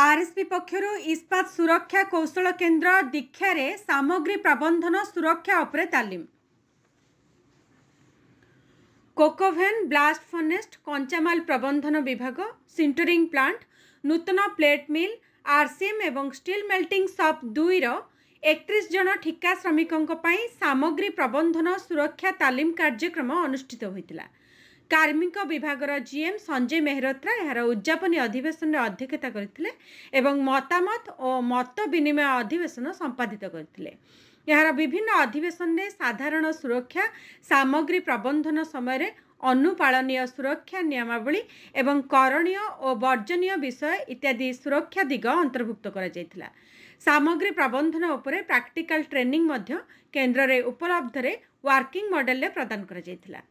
RSP ପକ୍ଷରୁ ଇସ୍ପାତ ସୁରକ୍ଷା କୌଶଳ କେନ୍ଦ୍ର ଦୀକ୍ଷାରେ ସାମଗ୍ରୀ ପ୍ରବନ୍ଧନ ସୁରକ୍ଷା ଉପରେ ତାଲିମ କୋକୋଭେନ୍ ବ୍ଲାଷ୍ଟ ଫନେଷ୍ଟ କଞ୍ଚାମାଲ ପ୍ରବନ୍ଧନ ବିଭାଗ ସିଣ୍ଟରିଂ ପ୍ଲାଣ୍ଟ ନୂତନ ପ୍ଲେଟ୍ ମିଲ୍ ଆର୍ସିଏମ୍ ଏବଂ ଷ୍ଟିଲ୍ ମେଲ୍ଟିଂ ସପ୍ ଦୁଇର ଏକତିରିଶ ଜଣ ଠିକା ଶ୍ରମିକଙ୍କ ପାଇଁ ସାମଗ୍ରୀ ପ୍ରବନ୍ଧନ ସୁରକ୍ଷା ତାଲିମ କାର୍ଯ୍ୟକ୍ରମ ଅନୁଷ୍ଠିତ ହୋଇଥିଲା କାର୍ମିକ ବିଭାଗର ଜିଏମ୍ ସଞ୍ଜୟ ମେହରୋତ୍ରା ଏହାର ଉଦ୍ଯାପନୀ ଅଧିବେଶନରେ ଅଧ୍ୟକ୍ଷତା କରିଥିଲେ ଏବଂ ମତାମତ ଓ ମତ ବିନିମୟ ଅଧିବେଶନ ସମ୍ପାଦିତ କରିଥିଲେ ଏହାର ବିଭିନ୍ନ ଅଧିବେଶନରେ ସାଧାରଣ ସୁରକ୍ଷା ସାମଗ୍ରୀ ପ୍ରବନ୍ଧନ ସମୟରେ ଅନୁପାଳନୀୟ ସୁରକ୍ଷା ନିୟମାବଳୀ ଏବଂ କରଣୀୟ ଓ ବର୍ଜନୀୟ ବିଷୟ ଇତ୍ୟାଦି ସୁରକ୍ଷା ଦିଗ ଅନ୍ତର୍ଭୁକ୍ତ କରାଯାଇଥିଲା ସାମଗ୍ରୀ ପ୍ରବନ୍ଧନ ଉପରେ ପ୍ରାକ୍ଟିକାଲ ଟ୍ରେନିଂ ମଧ୍ୟ କେନ୍ଦ୍ରରେ ଉପଲବ୍ଧରେ ୱାର୍କିଂ ମଡେଲରେ ପ୍ରଦାନ କରାଯାଇଥିଲା